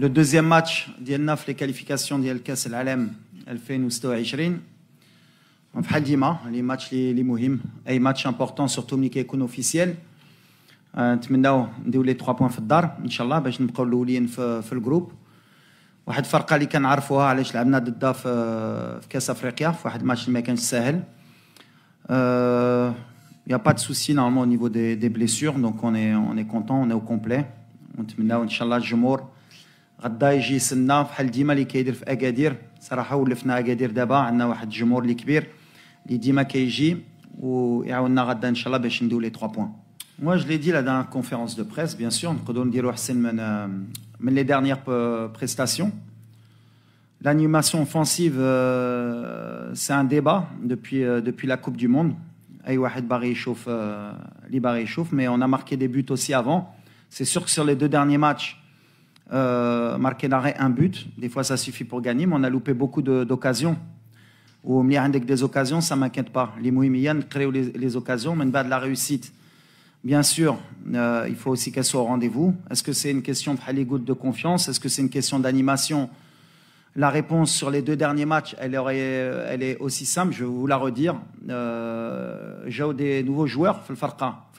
Le deuxième match, les qualifications de l'Alem, elle fait nous stoïe Ishrin. En Fadima, les matchs, les, les Mouhim, et matchs importants, surtout les équipes officiel. Euh, Tmendao, nous les trois points ben, pour le groupe. واحد الفرقه اللي un match لعبنا ضدها en في كاس افريقيا a match الماتش اللي ما كانش ساهل pas de soucis au on on est on est content غدا يجي يسنا بحال ديما اللي كيدير في اكادير صراحه ولفنا اكادير دابا عندنا واحد الجمهور اللي كبير اللي ديما كيجي ويعاوننا غدا ان شاء الله باش ندوي لي 3 بوان Moi, je l'ai dit la dernière conférence de presse, bien sûr, mais euh, les dernières euh, prestations. L'animation offensive, euh, c'est un débat depuis, depuis la Coupe du Monde. Mais on a marqué des buts aussi avant. C'est sûr que sur les deux derniers matchs, euh, marquer l'arrêt un but. Des fois, ça suffit pour gagner, mais on a loupé beaucoup d'occasions. Ou il y des occasions, ça m'inquiète pas. Les moyens créent les, occasions, mais de la réussite. Bien sûr, euh, il faut aussi qu'elle soit au rendez-vous. Est-ce que c'est une question de de confiance Est-ce que c'est une question d'animation La réponse sur les deux derniers matchs, elle, elle est aussi simple, je vais vous la redire. Euh, j'ai eu des nouveaux joueurs,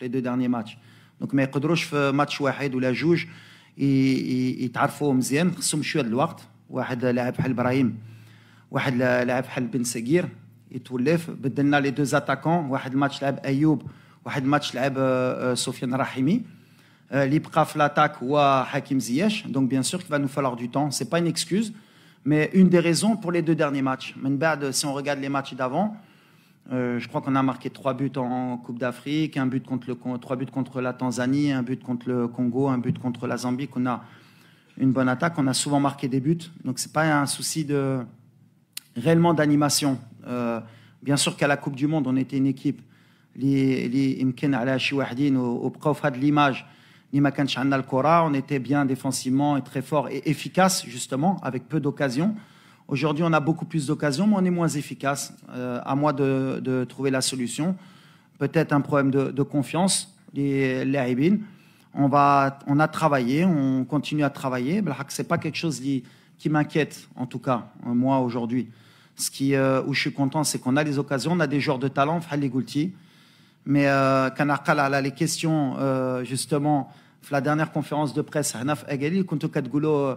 les deux derniers matchs. Donc, mais fait match ou la juge et se connaissent bien ils sont tous de la même époque un joueur comme Brahim un joueur comme Ben Seghir ils sont tous là on a les deux attaquants un match avec Ayoub un match avec Sofiane Rahimi l'attaque a été faite Hakim Ziyech donc bien sûr il va nous falloir du temps ce n'est pas une excuse mais une des raisons pour les deux derniers matchs si on regarde les matchs d'avant euh, je crois qu'on a marqué trois buts en Coupe d'Afrique, un but contre trois buts contre la Tanzanie, un but contre le Congo, un but contre la Zambie. Qu'on a une bonne attaque. On a souvent marqué des buts, donc c'est pas un souci de réellement d'animation. Euh, bien sûr qu'à la Coupe du Monde, on était une équipe. l'image. On était bien défensivement et très fort et efficace justement, avec peu d'occasions. Aujourd'hui, on a beaucoup plus d'occasions, mais on est moins efficace. Euh, à moi de, trouver la solution. Peut-être un problème de, confiance, les, On, va, on a travaillé, on continue à travailler. Ce n'est pas quelque chose qui, qui m'inquiète, en tout cas, euh, moi aujourd'hui. Ce qui, euh, où je suis content, c'est qu'on a des occasions, on a des joueurs de talent, mais euh, a les questions, justement, la dernière conférence de presse, Hanaf Agali, Kunto Goulot.